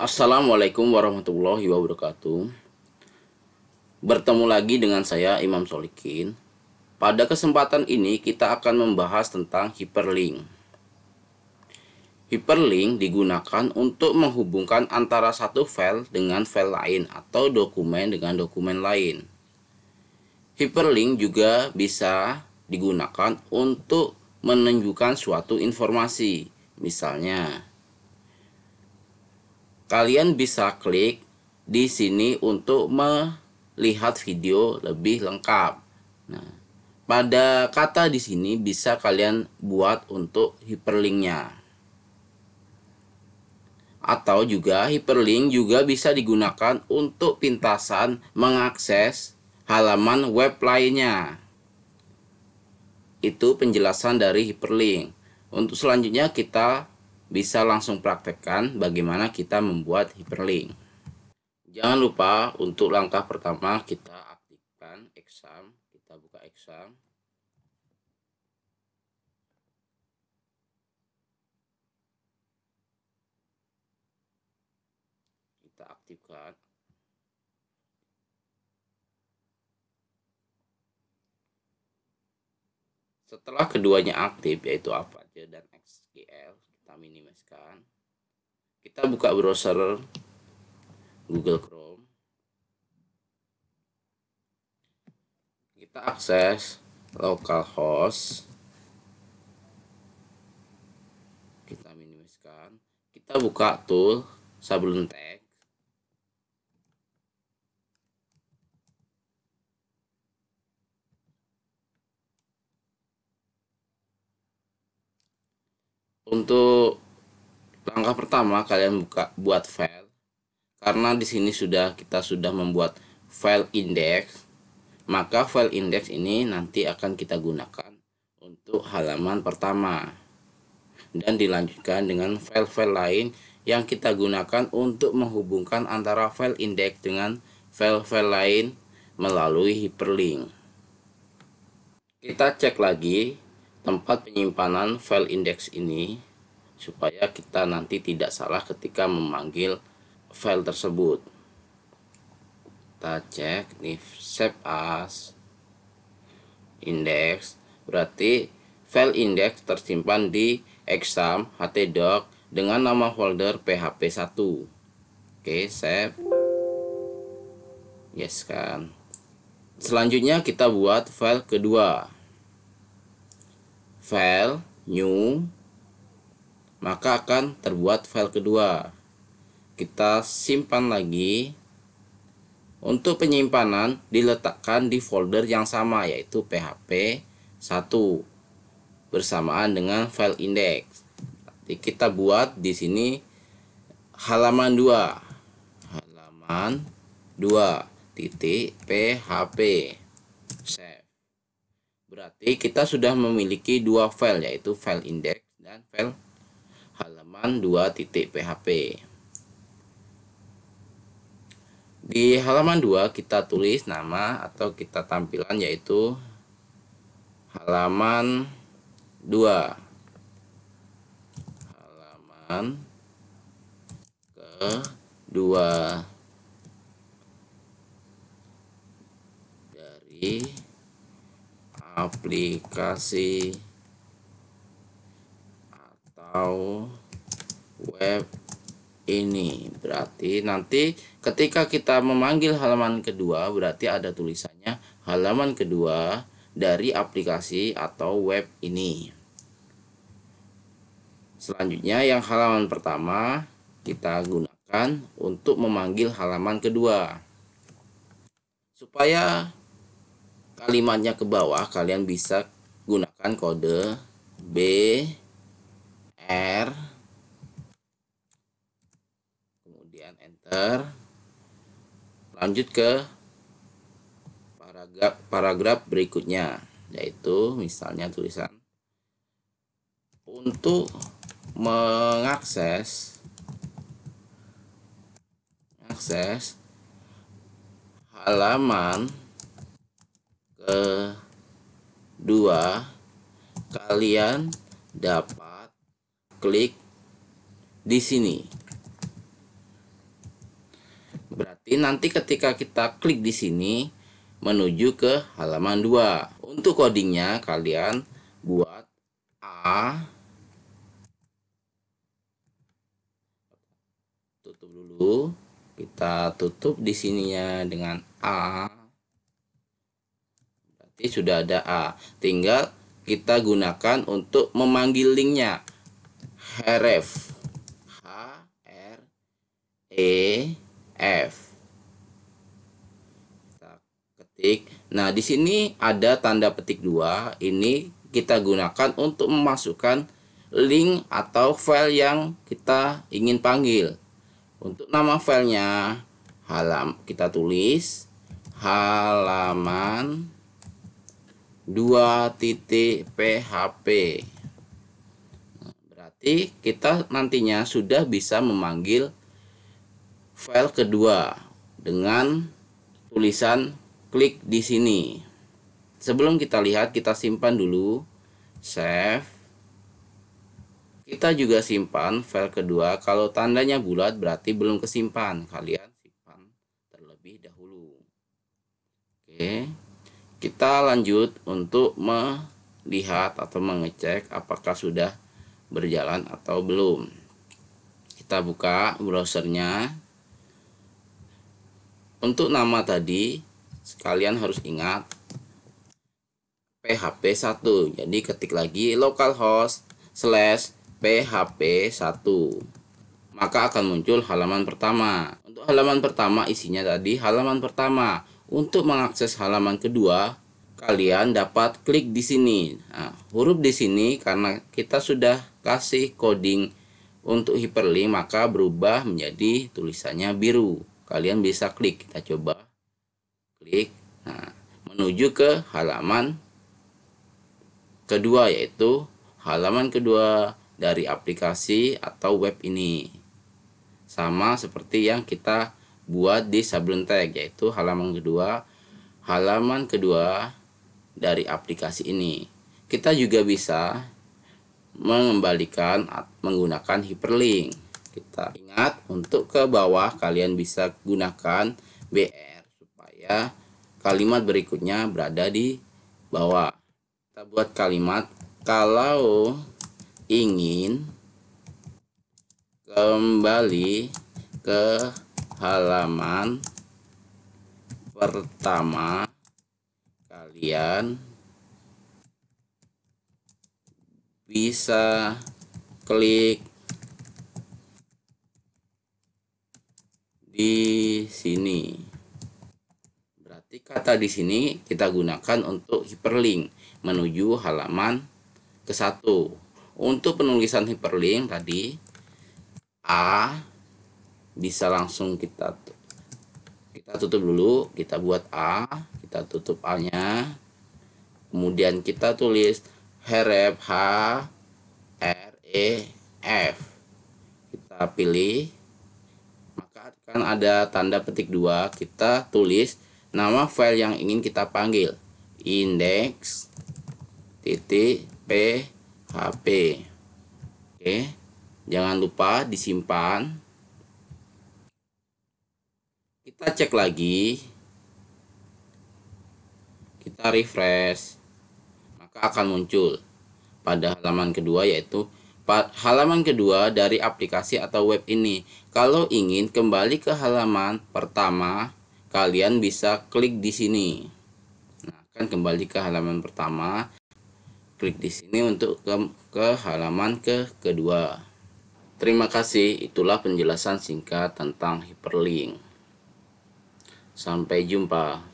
Assalamualaikum warahmatullahi wabarakatuh Bertemu lagi dengan saya Imam Solikin Pada kesempatan ini kita akan membahas tentang hyperlink Hyperlink digunakan untuk menghubungkan antara satu file dengan file lain atau dokumen dengan dokumen lain Hyperlink juga bisa digunakan untuk menunjukkan suatu informasi misalnya Kalian bisa klik di sini untuk melihat video lebih lengkap. Nah, pada kata di sini bisa kalian buat untuk hyperlinknya. Atau juga hyperlink juga bisa digunakan untuk pintasan mengakses halaman web lainnya. Itu penjelasan dari hyperlink. Untuk selanjutnya kita bisa langsung praktekkan bagaimana kita membuat hyperlink. Jangan lupa untuk langkah pertama kita aktifkan exam, kita buka exam. Kita aktifkan. Setelah keduanya aktif yaitu Apache dan XGL, kita minimaskan kita buka browser Google Chrome kita akses localhost kita minimaskan kita buka tool sablon tab Untuk langkah pertama kalian buka buat file karena di sini sudah kita sudah membuat file index maka file index ini nanti akan kita gunakan untuk halaman pertama dan dilanjutkan dengan file-file lain yang kita gunakan untuk menghubungkan antara file index dengan file-file lain melalui hyperlink kita cek lagi tempat penyimpanan file index ini supaya kita nanti tidak salah ketika memanggil file tersebut kita cek nih save as index berarti file index tersimpan di exam htdoc dengan nama folder php1 oke save yes kan selanjutnya kita buat file kedua file new maka akan terbuat file kedua kita simpan lagi untuk penyimpanan diletakkan di folder yang sama yaitu PHP 1 bersamaan dengan file index. Nanti kita buat di sini halaman 2. Halaman 2 titik PHP. Save. Berarti kita sudah memiliki dua file yaitu file index dan file halaman 2.php. Di halaman 2 kita tulis nama atau kita tampilan yaitu halaman 2. Halaman ke kedua dari aplikasi atau web ini berarti nanti ketika kita memanggil halaman kedua berarti ada tulisannya halaman kedua dari aplikasi atau web ini selanjutnya yang halaman pertama kita gunakan untuk memanggil halaman kedua supaya kalimatnya ke bawah kalian bisa gunakan kode B R kemudian enter lanjut ke paragraf paragraf berikutnya yaitu misalnya tulisan untuk mengakses akses halaman kedua kalian dapat klik di sini. Berarti nanti ketika kita klik di sini menuju ke halaman 2. Untuk codingnya kalian buat A tutup dulu. Kita tutup di sininya dengan A jadi sudah ada A. Tinggal kita gunakan untuk memanggil linknya. Href. H R E F. Kita ketik. Nah, di sini ada tanda petik dua. Ini kita gunakan untuk memasukkan link atau file yang kita ingin panggil. Untuk nama filenya halam kita tulis halaman 2 titik PHP. Berarti kita nantinya sudah bisa memanggil file kedua dengan tulisan klik di sini. Sebelum kita lihat, kita simpan dulu save. Kita juga simpan file kedua. Kalau tandanya bulat berarti belum kesimpan. Kalian simpan terlebih dahulu. Oke. Okay kita lanjut untuk melihat atau mengecek apakah sudah berjalan atau belum kita buka browsernya untuk nama tadi sekalian harus ingat PHP1 jadi ketik lagi localhost slash PHP1 maka akan muncul halaman pertama untuk halaman pertama isinya tadi halaman pertama untuk mengakses halaman kedua, kalian dapat klik di sini. Nah, huruf di sini karena kita sudah kasih coding untuk hyperlink maka berubah menjadi tulisannya biru. Kalian bisa klik, kita coba klik. Nah, menuju ke halaman kedua yaitu halaman kedua dari aplikasi atau web ini. Sama seperti yang kita buat di sablon tag yaitu halaman kedua halaman kedua dari aplikasi ini kita juga bisa mengembalikan menggunakan hyperlink kita ingat untuk ke bawah kalian bisa gunakan BR supaya kalimat berikutnya berada di bawah kita buat kalimat kalau ingin kembali ke halaman pertama kalian bisa klik di sini. Berarti kata di sini kita gunakan untuk hyperlink menuju halaman ke satu. Untuk penulisan hyperlink tadi A bisa langsung kita kita tutup dulu kita buat A kita tutup A nya kemudian kita tulis href H R E F kita pilih maka akan ada tanda petik dua kita tulis nama file yang ingin kita panggil index titik php oke jangan lupa disimpan kita cek lagi kita refresh maka akan muncul pada halaman kedua yaitu halaman kedua dari aplikasi atau web ini. Kalau ingin kembali ke halaman pertama, kalian bisa klik di sini. Nah, akan kembali ke halaman pertama. Klik di sini untuk ke, ke halaman ke kedua. Terima kasih, itulah penjelasan singkat tentang hyperlink. Sampai jumpa.